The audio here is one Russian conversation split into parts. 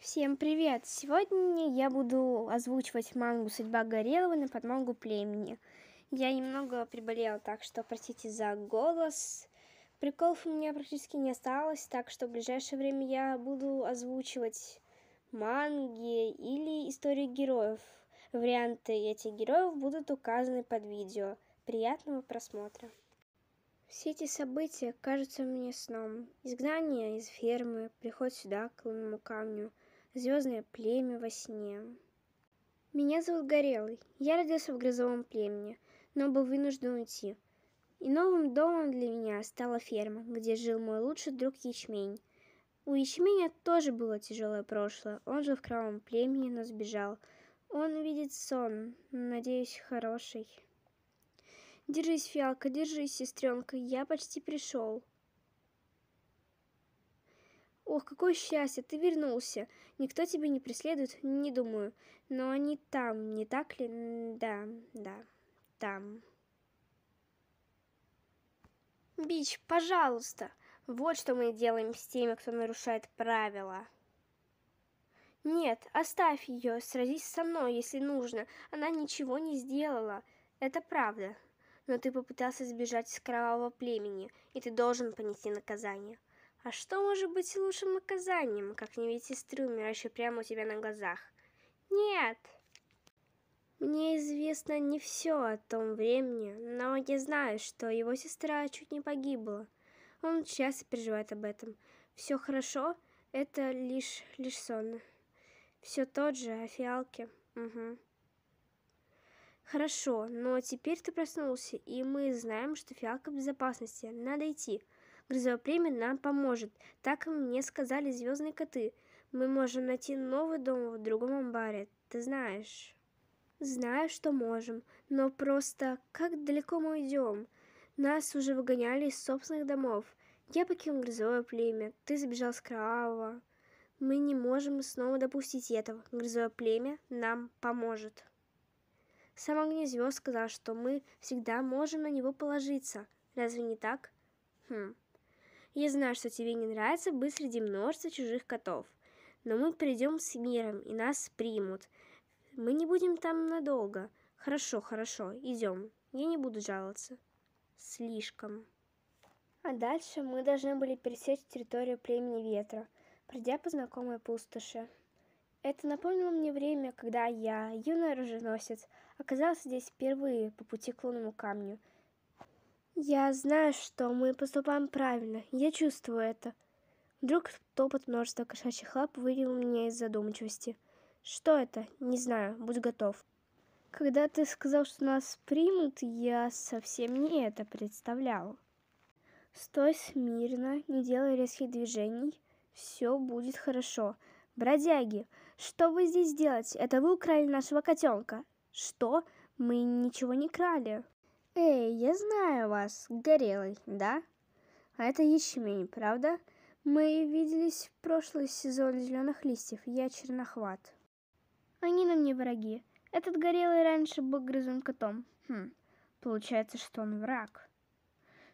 Всем привет! Сегодня я буду озвучивать мангу «Судьба Горелого» на подмогу племени. Я немного приболела, так что простите за голос. Приколов у меня практически не осталось, так что в ближайшее время я буду озвучивать манги или истории героев. Варианты этих героев будут указаны под видео. Приятного просмотра! Все эти события кажутся мне сном. Изгнание из фермы, приход сюда, к лунному камню — звездное племя во сне. Меня зовут Горелый. Я родился в грозовом племени, но был вынужден уйти. И новым домом для меня стала ферма, где жил мой лучший друг Ячмень. У Ячменя тоже было тяжелое прошлое. Он жил в кровавом племени, но сбежал. Он видит сон, надеюсь, хороший. Держись, фиалка, держись, сестренка, я почти пришел. Ох, какое счастье, ты вернулся. Никто тебя не преследует, не думаю. Но они там, не так ли? Да, да, там. Бич, пожалуйста. Вот что мы делаем с теми, кто нарушает правила. Нет, оставь ее, сразись со мной, если нужно. Она ничего не сделала. Это правда. Но ты попытался сбежать из кровавого племени, и ты должен понести наказание. А что может быть лучшим наказанием, как не видеть сестры, умирающей прямо у тебя на глазах? Нет! Мне известно не все о том времени, но я знаю, что его сестра чуть не погибла. Он часто переживает об этом. Все хорошо, это лишь, лишь сон. Все тот же, о а фиалке. Угу. Хорошо, но теперь ты проснулся, и мы знаем, что фиалка в безопасности. Надо идти. Грозовое племя нам поможет. Так мне сказали звездные коты. Мы можем найти новый дом в другом амбаре. Ты знаешь. Знаю, что можем. Но просто как далеко мы уйдем? Нас уже выгоняли из собственных домов. Я покинул грозовое племя. Ты сбежал с Краава. Мы не можем снова допустить этого. Грозовое племя нам поможет. Сам огни звезд сказал, что мы всегда можем на него положиться. Разве не так? Хм. Я знаю, что тебе не нравится быть среди множества чужих котов. Но мы придем с миром, и нас примут. Мы не будем там надолго. Хорошо, хорошо, идем. Я не буду жаловаться. Слишком. А дальше мы должны были пересечь территорию племени ветра, пройдя по знакомой пустоши. Это напомнило мне время, когда я, юный оруженосец, оказался здесь впервые по пути к лунному камню – я знаю, что мы поступаем правильно. Я чувствую это. Вдруг топот множества кошачьих лап вывел меня из задумчивости. Что это? Не знаю. Будь готов. Когда ты сказал, что нас примут, я совсем не это представлял. Стой смирно, не делай резких движений. Все будет хорошо. Бродяги, что вы здесь делаете? Это вы украли нашего котенка. Что? Мы ничего не крали. Эй, я знаю вас, Горелый, да? А это ячмень, правда? Мы виделись в прошлый сезон зеленых листьев, я чернохват. Они нам не враги. Этот Горелый раньше был грызун котом. Хм, получается, что он враг.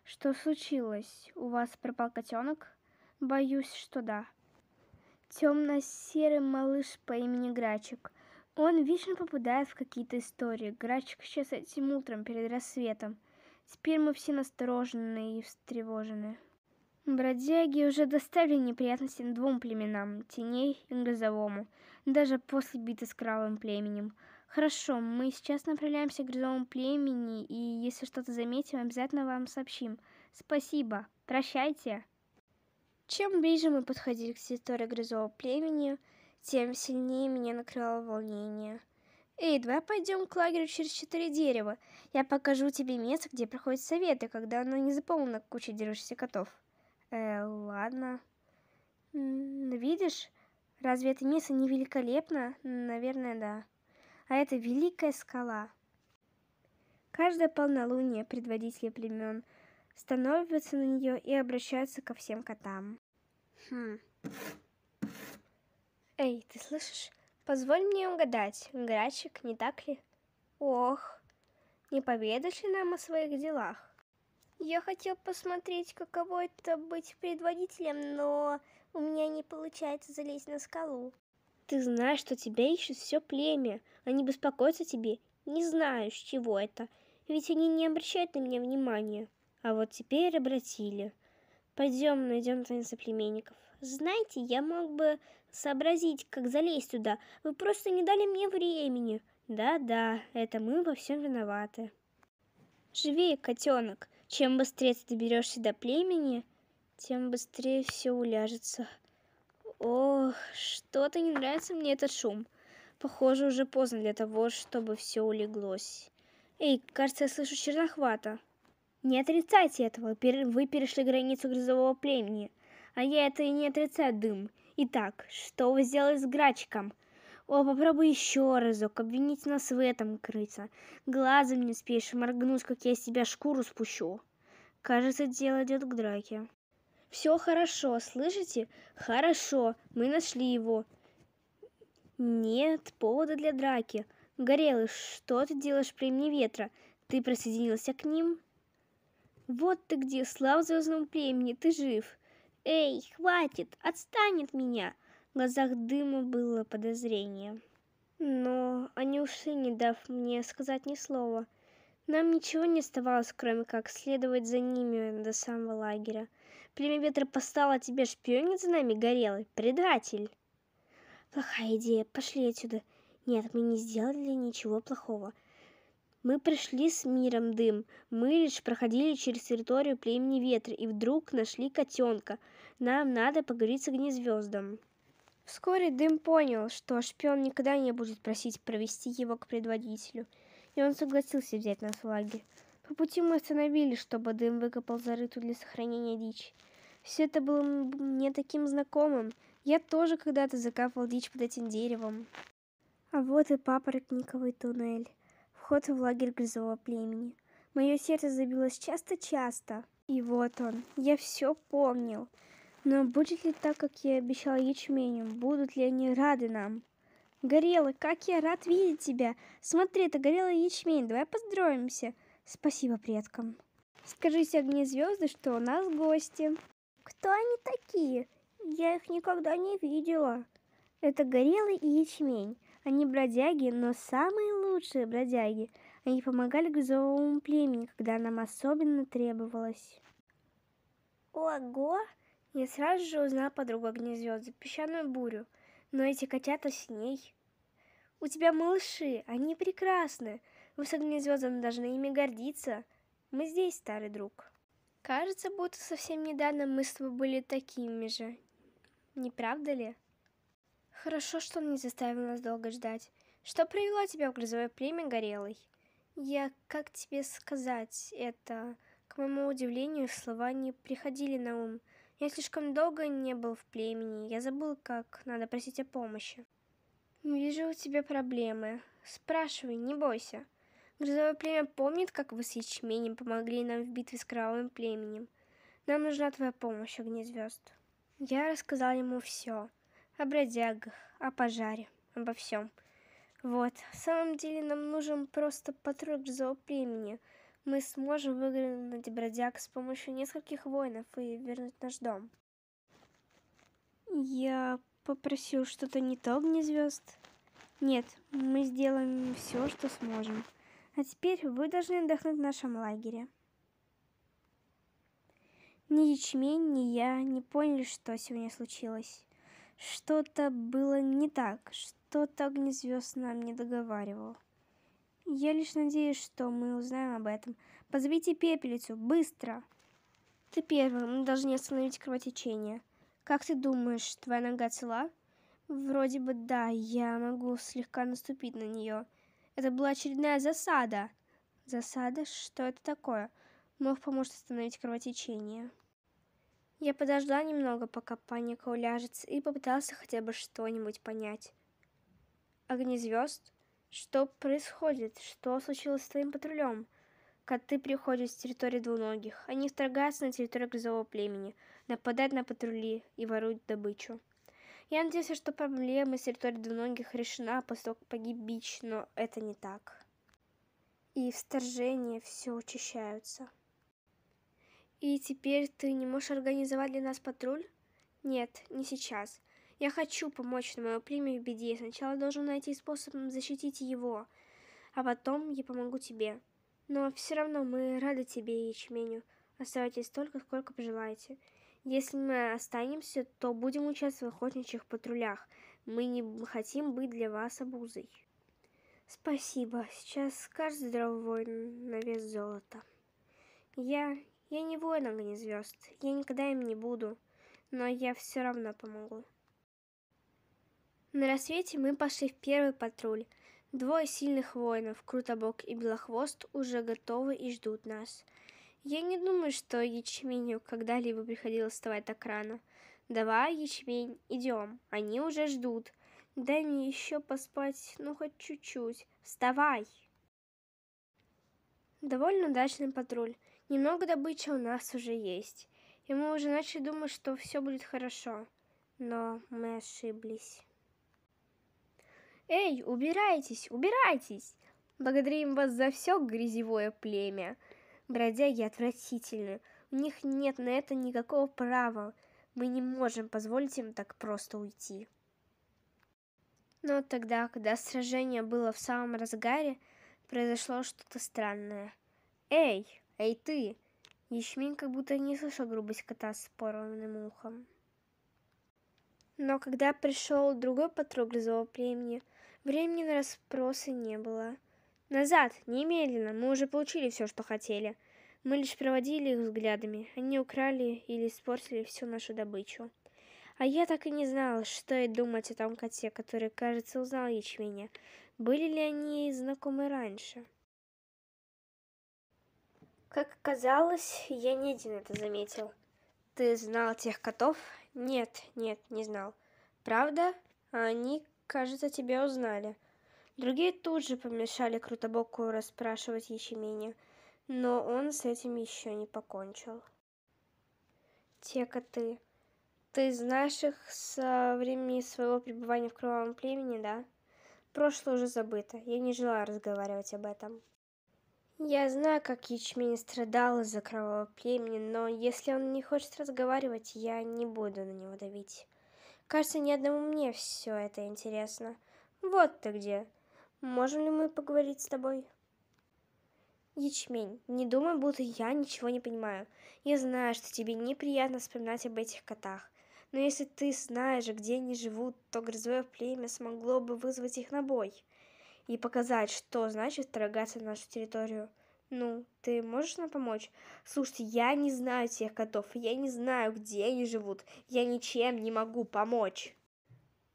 Что случилось? У вас пропал котенок? Боюсь, что да. Темно-серый малыш по имени Грачик – он вечно попадает в какие-то истории. Грачик сейчас этим утром перед рассветом. Теперь мы все насторожены и встревожены. Бродяги уже доставили неприятности двум племенам, теней и грозовому, даже после биты с кралым племенем. Хорошо, мы сейчас направляемся к грозовому племени, и если что-то заметим, обязательно вам сообщим. Спасибо, прощайте. Чем ближе мы подходили к территории грозового племени, тем сильнее меня накрывало волнение. «Эй, давай пойдем к лагерю через четыре дерева. Я покажу тебе место, где проходят советы, когда оно не заполнено кучей дерущихся котов». «Э, ладно». видишь, разве это место не великолепно?» «Наверное, да». «А это Великая скала». Каждое полнолуние предводители племен становятся на нее и обращаются ко всем котам. Хм... Эй, ты слышишь? Позволь мне угадать, грачик, не так ли? Ох, не поведаешь ли нам о своих делах? Я хотел посмотреть, каково это быть предводителем, но у меня не получается залезть на скалу. Ты знаешь, что тебя ищет все племя. Они а беспокоятся тебе. Не знаю, с чего это. Ведь они не обращают на меня внимания. А вот теперь обратили. Пойдем, найдем твоих соплеменников. Знаете, я мог бы сообразить, как залезть туда. Вы просто не дали мне времени. Да-да, это мы во всем виноваты. Живее, котенок. Чем быстрее ты доберешься до племени, тем быстрее все уляжется. Ох, что-то не нравится мне этот шум. Похоже, уже поздно для того, чтобы все улеглось. Эй, кажется, я слышу чернохвата. Не отрицайте этого, вы перешли границу грозового племени а я это и не отрицаю, дым. Итак, что вы сделали с Грачиком? О, попробуй еще разок, обвинить нас в этом, крыса. Глазом не успеешь моргнуть, как я с тебя шкуру спущу. Кажется, дело идет к драке. Все хорошо, слышите? Хорошо, мы нашли его. Нет повода для драки. Горелый, что ты делаешь при мне ветра? Ты присоединился к ним? Вот ты где, слава звездному племени, ты жив. «Эй, хватит! Отстань от меня!» В глазах дыма было подозрение. Но они ушли, не дав мне сказать ни слова. Нам ничего не оставалось, кроме как следовать за ними до самого лагеря. Племя ветра поставило тебе шпионить за нами, горелый предатель. Плохая идея, пошли отсюда. Нет, мы не сделали ничего плохого. Мы пришли с миром дым. Мы лишь проходили через территорию племени ветра и вдруг нашли котенка. Нам надо поговорить с огнезвездом. Вскоре Дым понял, что шпион никогда не будет просить провести его к предводителю, и он согласился взять нас в лагерь. По пути мы остановились, чтобы Дым выкопал зарытую для сохранения дичь. Все это было мне таким знакомым. Я тоже когда-то закапывал дичь под этим деревом. А вот и папоротниковый туннель. Вход в лагерь грызового племени. Мое сердце забилось часто-часто. И вот он. Я все помнил. Но будет ли так, как я обещал ячменю? Будут ли они рады нам? Горелый, как я рад видеть тебя! Смотри, это горелый ячмень, давай поздравимся. Спасибо предкам. Скажись огни звезды, что у нас гости. Кто они такие? Я их никогда не видела. Это горелый и ячмень. Они бродяги, но самые лучшие бродяги. Они помогали грозовому племени, когда нам особенно требовалось. Ого! Я сразу же узнал подругу огнезвезды, песчаную бурю. Но эти котята с ней. У тебя малыши, они прекрасны. Вы с огнезвездом должны ими гордиться. Мы здесь, старый друг. Кажется, будто совсем недавно мы с тобой были такими же. Не правда ли? Хорошо, что он не заставил нас долго ждать. Что привело тебя в грозовое племя Горелый? Я, как тебе сказать это? К моему удивлению, слова не приходили на ум. Я слишком долго не был в племени, я забыл, как надо просить о помощи. Вижу у тебя проблемы. Спрашивай, не бойся. Грозовое племя помнит, как вы с ячменем помогли нам в битве с кровавым племенем. Нам нужна твоя помощь, огни звезд. Я рассказал ему все. О бродягах, о пожаре, обо всем. Вот. В самом деле нам нужен просто патруль зооплемени. Мы сможем выгнать бродяг с помощью нескольких воинов и вернуть наш дом. Я попросил что-то не то, мне звезд. Нет, мы сделаем все, что сможем. А теперь вы должны отдохнуть в нашем лагере. Ни ячмень, ни я не поняли, что сегодня случилось. Что-то было не так, что что тот огнезвезд нам не договаривал. Я лишь надеюсь, что мы узнаем об этом. Позовите пепелицу, быстро! Ты первый. мы должны остановить кровотечение. Как ты думаешь, твоя нога цела? Вроде бы да, я могу слегка наступить на нее. Это была очередная засада. Засада? Что это такое? Мох поможет остановить кровотечение. Я подождала немного, пока паника уляжется, и попытался хотя бы что-нибудь понять. Огнезвезд, Что происходит? Что случилось с твоим патрулем? Коты приходят с территории двуногих. Они вторгаются на территорию грозового племени, нападают на патрули и воруют добычу. Я надеялся, что проблема с территорией двуногих решена после того, погиб Бич, но это не так. И вторжения все учащаются. И теперь ты не можешь организовать для нас патруль? Нет, не сейчас. Я хочу помочь, но мое племя в беде. сначала должен найти способ защитить его, а потом я помогу тебе. Но все равно мы рады тебе, ячменю. Оставайтесь столько, сколько пожелаете. Если мы останемся, то будем участвовать в охотничьих патрулях. Мы не хотим быть для вас обузой. Спасибо. Сейчас каждый здоровый воин на вес золота. Я... Я не воин огнезвезд. Я никогда им не буду. Но я все равно помогу. На рассвете мы пошли в первый патруль. Двое сильных воинов, Крутобок и Белохвост, уже готовы и ждут нас. Я не думаю, что ячменю когда-либо приходилось вставать так рано. Давай, ячмень, идем, они уже ждут. Дай мне еще поспать, ну хоть чуть-чуть. Вставай! Довольно удачный патруль. Немного добычи у нас уже есть. И мы уже начали думать, что все будет хорошо. Но мы ошиблись. «Эй, убирайтесь, убирайтесь!» «Благодарим вас за все, грязевое племя!» «Бродяги отвратительны, у них нет на это никакого права, мы не можем позволить им так просто уйти». Но тогда, когда сражение было в самом разгаре, произошло что-то странное. «Эй, эй ты!» Ячмин как будто не слышал грубость кота с порванным ухом. Но когда пришел другой патруль грязового племени, Времени на расспросы не было. «Назад! Немедленно! Мы уже получили все, что хотели. Мы лишь проводили их взглядами. Они украли или испортили всю нашу добычу. А я так и не знала, что и думать о том коте, который, кажется, узнал ячменя. Были ли они знакомы раньше?» Как оказалось, я не один это заметил. Ты знал тех котов? Нет, нет, не знал. Правда? Они Кажется, тебя узнали. Другие тут же помешали Крутобоку расспрашивать Ячеменя, но он с этим еще не покончил. Тека ты. Ты знаешь их со времени своего пребывания в кровавом племени, да? Прошлое уже забыто, я не желаю разговаривать об этом. Я знаю, как ячмень страдал из-за кровавого племени, но если он не хочет разговаривать, я не буду на него давить. Кажется, ни одному мне все это интересно. Вот ты где. Можем ли мы поговорить с тобой? Ячмень, не думай, будто я ничего не понимаю. Я знаю, что тебе неприятно вспоминать об этих котах. Но если ты знаешь, где они живут, то грозовое племя смогло бы вызвать их на бой и показать, что значит торгаться на нашу территорию ну, ты можешь нам помочь? Слушайте, я не знаю тех котов, я не знаю, где они живут, я ничем не могу помочь.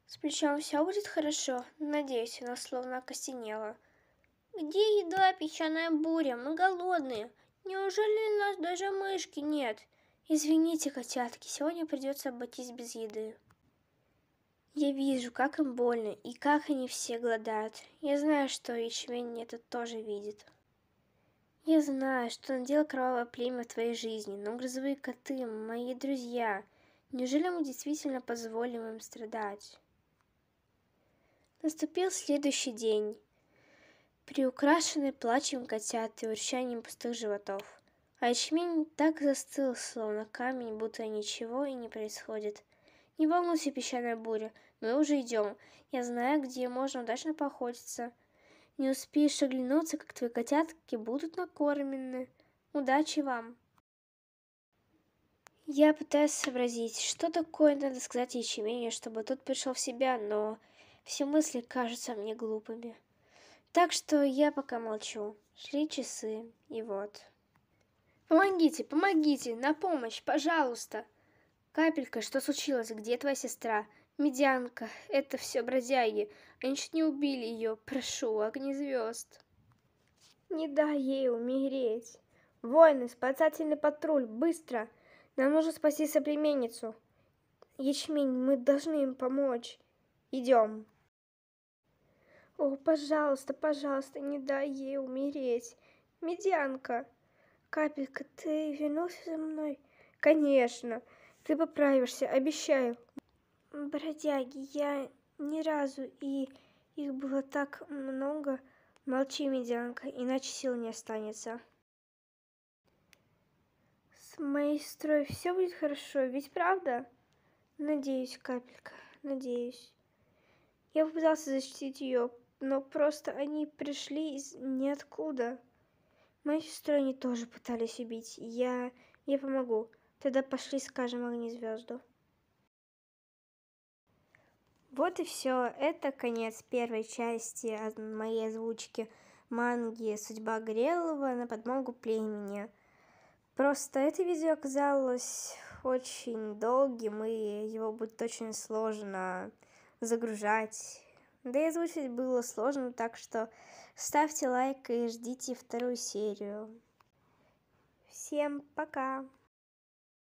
С плечом все будет хорошо, надеюсь, она словно окостенела. Где еда, песчаная буря? Мы голодные. Неужели у нас даже мышки нет? Извините, котятки, сегодня придется обойтись без еды. Я вижу, как им больно и как они все голодают. Я знаю, что ячмень это тоже видит. Я знаю, что надел кровавое племя в твоей жизни, но грозовые коты — мои друзья. Неужели мы действительно позволим им страдать? Наступил следующий день, приукрашенный плачем котят и урчанием пустых животов. А ячмень так застыл, словно камень, будто ничего и не происходит. Не волнуйся, песчаная буря, мы уже идем. Я знаю, где можно удачно поохотиться. Не успеешь оглянуться, как твои котятки будут накормлены. Удачи вам! Я пытаюсь сообразить, что такое надо сказать ячменю, чтобы тот пришел в себя, но все мысли кажутся мне глупыми. Так что я пока молчу. Шли часы, и вот. «Помогите, помогите! На помощь, пожалуйста!» «Капелька, что случилось? Где твоя сестра?» Медянка, это все бродяги. Они чуть не убили ее. Прошу, огни звезд. Не дай ей умереть. Воины, спасательный патруль, быстро. Нам нужно спасти соплеменницу. Ячмень, мы должны им помочь. Идем. О, пожалуйста, пожалуйста, не дай ей умереть. Медянка, капелька, ты вернулся за мной? Конечно, ты поправишься, обещаю бродяги, я ни разу, и их было так много. Молчи, медянка, иначе сил не останется. С моей строй все будет хорошо, ведь правда? Надеюсь, капелька, надеюсь. Я попытался защитить ее, но просто они пришли из ниоткуда. Мои сестры они тоже пытались убить. Я... я помогу. Тогда пошли скажем огнезвезду. Вот и все. Это конец первой части моей озвучки манги «Судьба Грелова» на подмогу племени. Просто это видео оказалось очень долгим, и его будет очень сложно загружать. Да и озвучить было сложно, так что ставьте лайк и ждите вторую серию. Всем пока!